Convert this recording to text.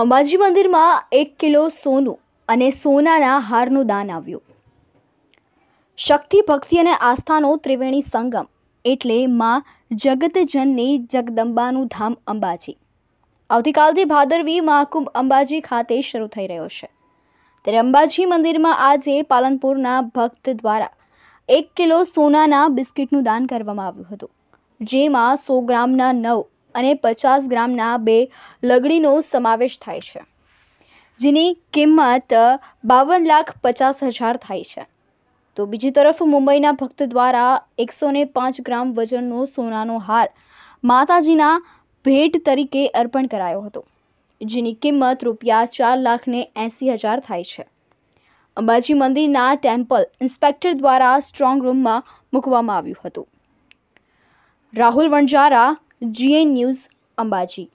અંબાજી મંદિરમાં એક કિલો સોનું અને સોનાના હારનું દાન આવ્યું શક્તિ ભક્તિ અને આસ્થાનો ત્રિવેણી સંગમ એટલે માં જગતજનની જગદંબાનું ધામ અંબાજી આવતીકાલથી ભાદરવી મહાકુંભ અંબાજી ખાતે શરૂ થઈ રહ્યો છે ત્યારે અંબાજી મંદિરમાં આજે પાલનપુરના ભક્ત દ્વારા એક કિલો સોનાના બિસ્કિટનું દાન કરવામાં આવ્યું હતું જેમાં સો ગ્રામના નવ અને પચાસ ગ્રામના બે લગડીનો સમાવેશ થાય છે જેની કિંમત બાવન લાખ પચાસ હજાર થાય છે તો બીજી તરફ મુંબઈના ભક્ત દ્વારા એકસો ને પાંચ ગ્રામ વજનનો સોનાનો હાર માતાજીના ભેટ તરીકે અર્પણ કરાયો હતો જેની કિંમત રૂપિયા ચાર લાખને એંસી હજાર થાય છે અંબાજી મંદિરના ટેમ્પલ ઇન્સ્પેક્ટર દ્વારા સ્ટ્રોંગ રૂમમાં મૂકવામાં આવ્યું હતું રાહુલ વણજારા જીએન ન્યૂઝ અંબાજી